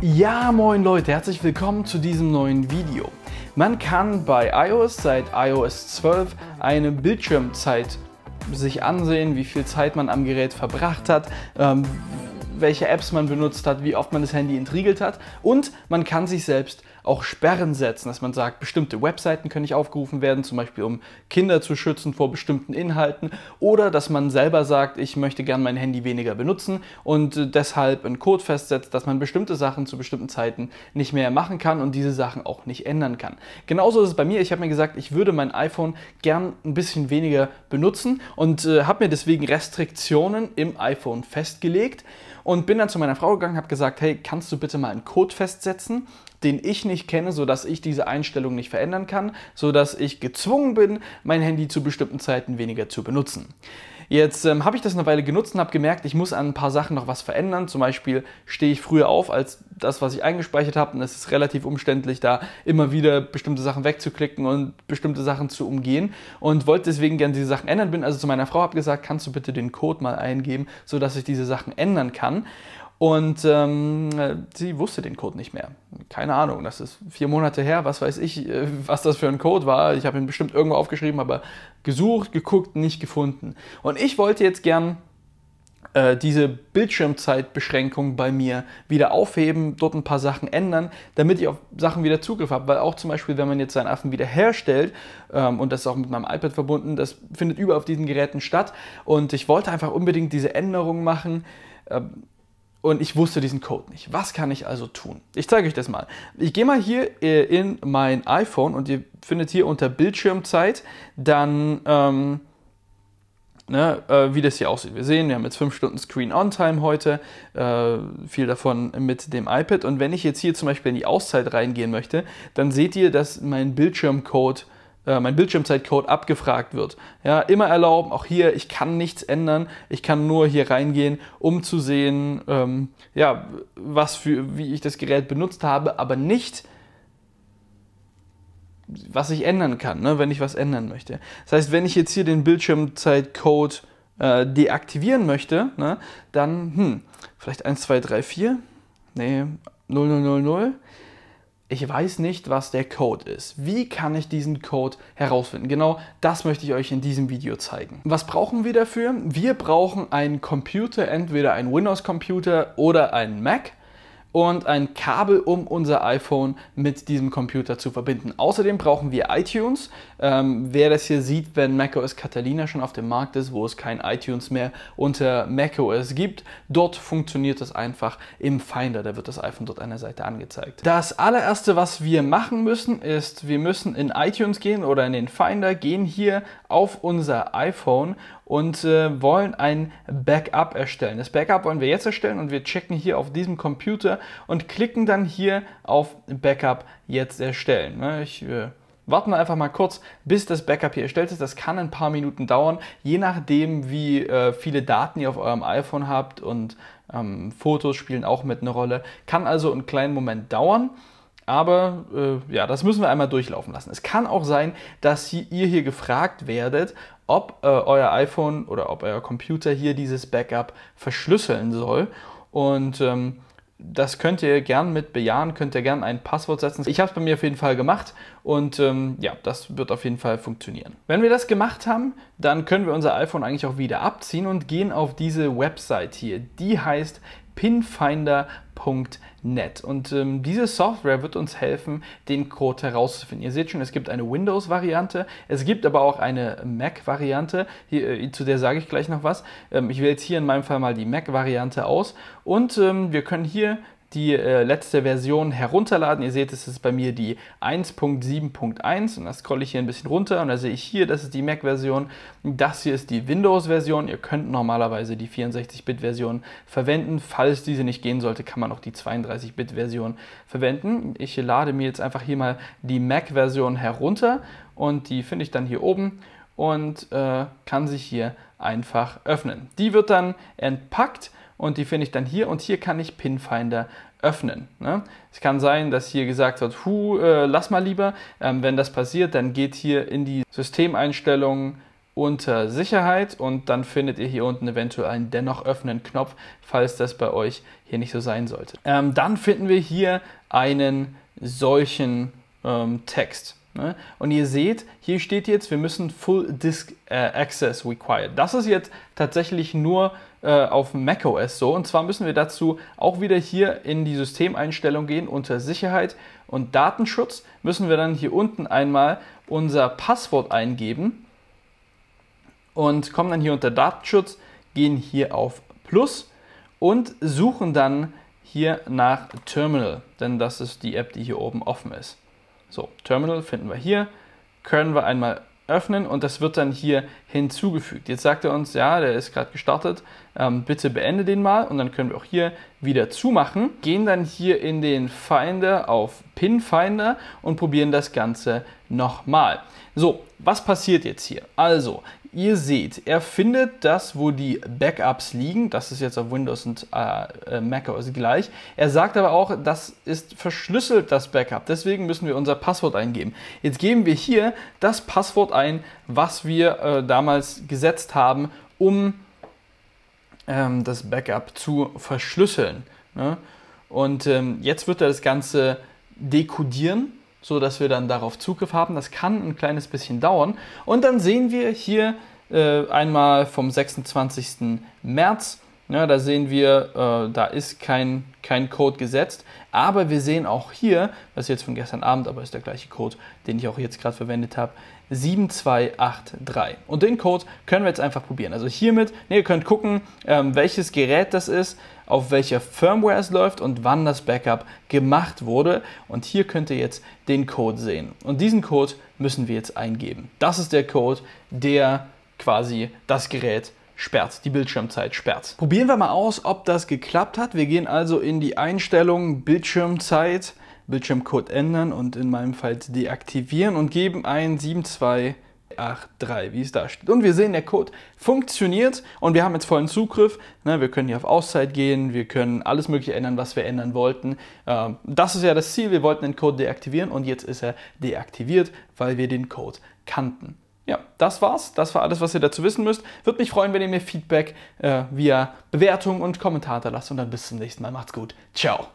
Ja, moin Leute, herzlich willkommen zu diesem neuen Video. Man kann bei iOS seit iOS 12 eine Bildschirmzeit sich ansehen, wie viel Zeit man am Gerät verbracht hat, ähm, welche Apps man benutzt hat, wie oft man das Handy entriegelt hat und man kann sich selbst auch Sperren setzen, dass man sagt, bestimmte Webseiten können nicht aufgerufen werden, zum Beispiel um Kinder zu schützen vor bestimmten Inhalten oder dass man selber sagt, ich möchte gern mein Handy weniger benutzen und äh, deshalb einen Code festsetzt, dass man bestimmte Sachen zu bestimmten Zeiten nicht mehr machen kann und diese Sachen auch nicht ändern kann. Genauso ist es bei mir, ich habe mir gesagt, ich würde mein iPhone gern ein bisschen weniger benutzen und äh, habe mir deswegen Restriktionen im iPhone festgelegt und bin dann zu meiner Frau gegangen, habe gesagt, hey, kannst du bitte mal einen Code festsetzen, den ich nicht kenne, sodass ich diese Einstellung nicht verändern kann, sodass ich gezwungen bin, mein Handy zu bestimmten Zeiten weniger zu benutzen. Jetzt ähm, habe ich das eine Weile genutzt und habe gemerkt, ich muss an ein paar Sachen noch was verändern. Zum Beispiel stehe ich früher auf als das, was ich eingespeichert habe. Und es ist relativ umständlich, da immer wieder bestimmte Sachen wegzuklicken und bestimmte Sachen zu umgehen. Und wollte deswegen gerne diese Sachen ändern. Bin also zu meiner Frau, habe gesagt, kannst du bitte den Code mal eingeben, sodass ich diese Sachen ändern kann. Und ähm, sie wusste den Code nicht mehr. Keine Ahnung, das ist vier Monate her, was weiß ich, äh, was das für ein Code war. Ich habe ihn bestimmt irgendwo aufgeschrieben, aber gesucht, geguckt, nicht gefunden. Und ich wollte jetzt gern äh, diese Bildschirmzeitbeschränkung bei mir wieder aufheben, dort ein paar Sachen ändern, damit ich auf Sachen wieder Zugriff habe. Weil auch zum Beispiel, wenn man jetzt seinen Affen wieder herstellt, ähm, und das ist auch mit meinem iPad verbunden, das findet überall auf diesen Geräten statt. Und ich wollte einfach unbedingt diese Änderung machen ähm, und ich wusste diesen Code nicht. Was kann ich also tun? Ich zeige euch das mal. Ich gehe mal hier äh, in mein iPhone und ihr findet hier unter Bildschirmzeit dann, ähm, ne, äh, wie das hier aussieht. Wir sehen, wir haben jetzt 5 Stunden Screen-On-Time heute, äh, viel davon mit dem iPad. Und wenn ich jetzt hier zum Beispiel in die Auszeit reingehen möchte, dann seht ihr, dass mein Bildschirmcode äh, mein Bildschirmzeitcode abgefragt wird. Ja, immer erlauben, auch hier, ich kann nichts ändern, ich kann nur hier reingehen, um zu sehen, ähm, ja, was für, wie ich das Gerät benutzt habe, aber nicht, was ich ändern kann, ne, wenn ich was ändern möchte. Das heißt, wenn ich jetzt hier den Bildschirmzeitcode äh, deaktivieren möchte, ne, dann, hm, vielleicht 1, 2, 3, 4, nee, 0000, ich weiß nicht, was der Code ist. Wie kann ich diesen Code herausfinden? Genau das möchte ich euch in diesem Video zeigen. Was brauchen wir dafür? Wir brauchen einen Computer, entweder einen Windows-Computer oder einen Mac und ein Kabel, um unser iPhone mit diesem Computer zu verbinden. Außerdem brauchen wir iTunes. Ähm, wer das hier sieht, wenn macOS Catalina schon auf dem Markt ist, wo es kein iTunes mehr unter macOS gibt, dort funktioniert das einfach im Finder. Da wird das iPhone dort an der Seite angezeigt. Das allererste, was wir machen müssen, ist, wir müssen in iTunes gehen oder in den Finder, gehen hier auf unser iPhone und äh, wollen ein Backup erstellen. Das Backup wollen wir jetzt erstellen und wir checken hier auf diesem Computer und klicken dann hier auf Backup jetzt erstellen. Ne, ich äh, warten einfach mal kurz, bis das Backup hier erstellt ist. Das kann ein paar Minuten dauern, je nachdem, wie äh, viele Daten ihr auf eurem iPhone habt und ähm, Fotos spielen auch mit eine Rolle. Kann also einen kleinen Moment dauern. Aber äh, ja, das müssen wir einmal durchlaufen lassen. Es kann auch sein, dass ihr hier gefragt werdet, ob äh, euer iPhone oder ob euer Computer hier dieses Backup verschlüsseln soll. Und ähm, das könnt ihr gern mit bejahen, könnt ihr gern ein Passwort setzen. Ich habe es bei mir auf jeden Fall gemacht und ähm, ja, das wird auf jeden Fall funktionieren. Wenn wir das gemacht haben, dann können wir unser iPhone eigentlich auch wieder abziehen und gehen auf diese Website hier. Die heißt pinfinder.net. Und ähm, diese Software wird uns helfen, den Code herauszufinden. Ihr seht schon, es gibt eine Windows-Variante, es gibt aber auch eine Mac-Variante, äh, zu der sage ich gleich noch was. Ähm, ich wähle jetzt hier in meinem Fall mal die Mac-Variante aus und ähm, wir können hier die äh, letzte Version herunterladen. Ihr seht, es ist bei mir die 1.7.1 und da scrolle ich hier ein bisschen runter und da sehe ich hier, das ist die Mac-Version, das hier ist die Windows-Version. Ihr könnt normalerweise die 64-Bit-Version verwenden. Falls diese nicht gehen sollte, kann man auch die 32-Bit-Version verwenden. Ich lade mir jetzt einfach hier mal die Mac-Version herunter und die finde ich dann hier oben und äh, kann sich hier einfach öffnen. Die wird dann entpackt und die finde ich dann hier und hier kann ich Pinfinder öffnen. Ne? Es kann sein, dass hier gesagt wird, hu, äh, lass mal lieber. Ähm, wenn das passiert, dann geht hier in die Systemeinstellungen unter Sicherheit und dann findet ihr hier unten eventuell einen dennoch öffnen Knopf, falls das bei euch hier nicht so sein sollte. Ähm, dann finden wir hier einen solchen ähm, Text. Ne? Und ihr seht, hier steht jetzt, wir müssen Full Disk äh, Access Required. Das ist jetzt tatsächlich nur äh, auf macOS so. Und zwar müssen wir dazu auch wieder hier in die Systemeinstellung gehen unter Sicherheit und Datenschutz. Müssen wir dann hier unten einmal unser Passwort eingeben und kommen dann hier unter Datenschutz, gehen hier auf Plus und suchen dann hier nach Terminal, denn das ist die App, die hier oben offen ist. So, Terminal finden wir hier, können wir einmal öffnen und das wird dann hier hinzugefügt. Jetzt sagt er uns, ja, der ist gerade gestartet, ähm, bitte beende den mal und dann können wir auch hier wieder zumachen. Gehen dann hier in den Finder auf Pin Finder und probieren das Ganze nochmal. So, was passiert jetzt hier? Also, Ihr seht, er findet das, wo die Backups liegen. Das ist jetzt auf Windows und äh, äh Mac OS gleich. Er sagt aber auch, das ist verschlüsselt, das Backup. Deswegen müssen wir unser Passwort eingeben. Jetzt geben wir hier das Passwort ein, was wir äh, damals gesetzt haben, um ähm, das Backup zu verschlüsseln. Ne? Und ähm, jetzt wird er das Ganze dekodieren so dass wir dann darauf Zugriff haben. Das kann ein kleines bisschen dauern. Und dann sehen wir hier äh, einmal vom 26. März, ja, da sehen wir, äh, da ist kein, kein Code gesetzt, aber wir sehen auch hier, das ist jetzt von gestern Abend, aber ist der gleiche Code, den ich auch jetzt gerade verwendet habe, 7283. Und den Code können wir jetzt einfach probieren. Also hiermit, ne, ihr könnt gucken, ähm, welches Gerät das ist auf welcher Firmware es läuft und wann das Backup gemacht wurde. Und hier könnt ihr jetzt den Code sehen. Und diesen Code müssen wir jetzt eingeben. Das ist der Code, der quasi das Gerät sperrt, die Bildschirmzeit sperrt. Probieren wir mal aus, ob das geklappt hat. Wir gehen also in die Einstellungen Bildschirmzeit, Bildschirmcode ändern und in meinem Fall deaktivieren und geben ein 723 383, wie es da steht. Und wir sehen, der Code funktioniert und wir haben jetzt vollen Zugriff. Ne, wir können hier auf Auszeit gehen, wir können alles mögliche ändern, was wir ändern wollten. Ähm, das ist ja das Ziel, wir wollten den Code deaktivieren und jetzt ist er deaktiviert, weil wir den Code kannten. Ja, das war's. Das war alles, was ihr dazu wissen müsst. Würde mich freuen, wenn ihr mir Feedback äh, via Bewertung und Kommentar da lasst. Und dann bis zum nächsten Mal. Macht's gut. Ciao.